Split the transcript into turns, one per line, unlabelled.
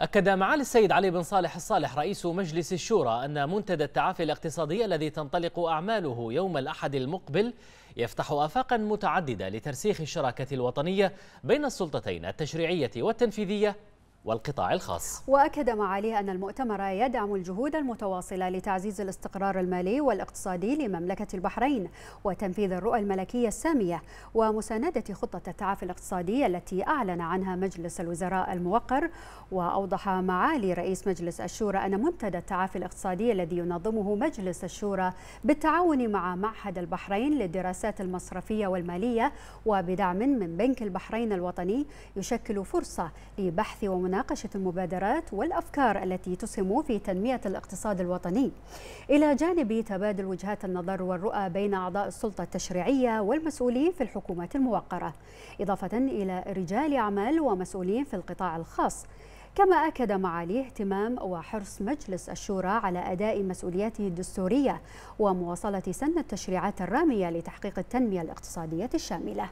أكد معالي السيد علي بن صالح الصالح رئيس مجلس الشورى أن منتدى التعافي الاقتصادي الذي تنطلق أعماله يوم الأحد المقبل يفتح آفاقا متعددة لترسيخ الشراكة الوطنية بين السلطتين التشريعية والتنفيذية والقطاع الخاص
وأكد معاليه أن المؤتمر يدعم الجهود المتواصلة لتعزيز الاستقرار المالي والاقتصادي لمملكة البحرين وتنفيذ الرؤى الملكية السامية ومساندة خطة التعافي الاقتصادي التي أعلن عنها مجلس الوزراء الموقر وأوضح معالي رئيس مجلس الشورى أن منتدى التعافي الاقتصادي الذي ينظمه مجلس الشورى بالتعاون مع معهد البحرين للدراسات المصرفية والمالية وبدعم من بنك البحرين الوطني يشكل فرصة لبحث ومناقشة مناقشة المبادرات والأفكار التي تسهم في تنمية الاقتصاد الوطني إلى جانب تبادل وجهات النظر والرؤى بين أعضاء السلطة التشريعية والمسؤولين في الحكومات الموقرة إضافة إلى رجال أعمال ومسؤولين في القطاع الخاص كما أكد معالي اهتمام وحرص مجلس الشورى على أداء مسؤولياته الدستورية ومواصلة سن التشريعات الرامية لتحقيق التنمية الاقتصادية الشاملة